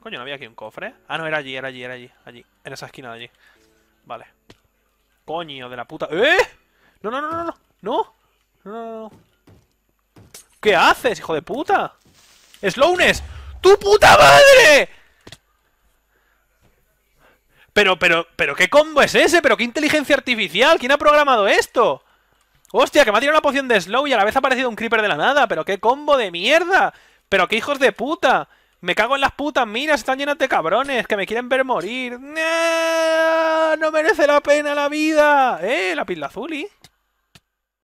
Coño, ¿no había aquí un cofre? Ah, no, era allí, era allí, era allí, allí. En esa esquina de allí. Vale. Coño, de la puta... ¡Eh! No, no, no, no, no. No. No, no, ¿Qué haces, hijo de puta? ¡Slowness! ¡Tu puta madre! Pero, pero, pero, ¿qué combo es ese? ¿Pero qué inteligencia artificial? ¿Quién ha programado esto? ¡Hostia, que me ha tirado una poción de slow y a la vez ha aparecido un creeper de la nada! ¡Pero qué combo de mierda! ¡Pero qué hijos de puta! Me cago en las putas minas, están llenas de cabrones que me quieren ver morir. ¡No! merece la pena la vida! ¡Eh! La pila azul, ¿y?